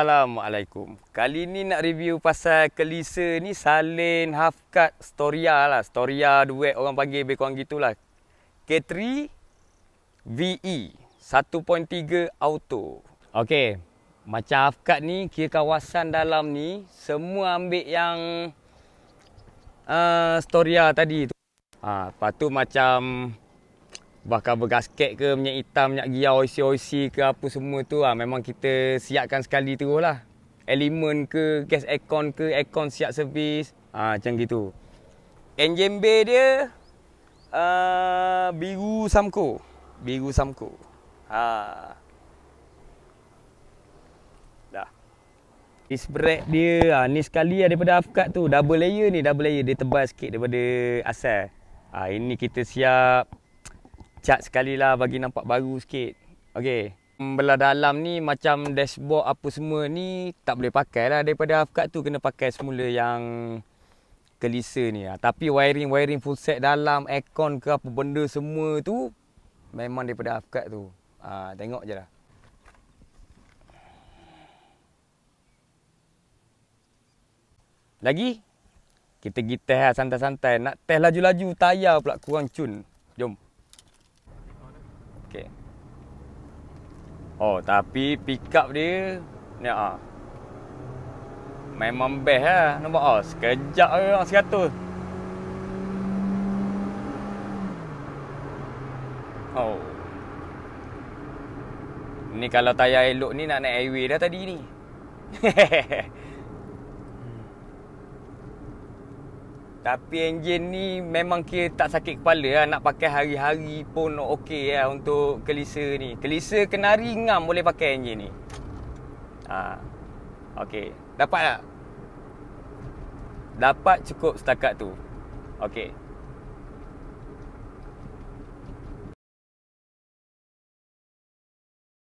Assalamualaikum. Kali ni nak review pasal kelisa ni salin half cut storia lah. Storia duet orang pagi lebih kurang gitulah. K3 VE 1.3 auto. Okey. Macam half cut ni kira kawasan dalam ni semua ambil yang uh, storia tadi tu. Ah, ha, patu macam bakar bergasket ke minyak hitam minyak giau OC-OC ke apa semua tu ah memang kita siapkan sekali tu lah elemen ke gas aircon ke aircon siap servis ah macam gitu enjin bay dia uh, biru samco biru samco ha dah is brake dia ah ni sekali ah daripada afkat tu double layer ni double layer dia tebal sikit daripada asal ah ini kita siap cat sekali lah bagi nampak baru sikit Okay hmm, Belah dalam ni macam dashboard apa semua ni Tak boleh pakai lah daripada half tu kena pakai semula yang Kelisa ni lah Tapi wiring-wiring full set dalam aircon ke apa benda semua tu Memang daripada half tu ha, Tengok je lah Lagi Kita pergi test lah santai-santai Nak test laju-laju tayar pula kurang cun Jom Okay Oh tapi pick up dia Ni ya, ah. Memang best lah Nampak ah Sekejap ke orang 100 Oh Ni kalau tayar elok ni nak naik airway dah tadi ni Tapi enjin ni memang kira tak sakit kepala lah. Nak pakai hari-hari pun okey lah untuk kelisa ni Kelisa kenari ngam boleh pakai enjin ni ha. Okey, dapat tak? Dapat cukup setakat tu Okey,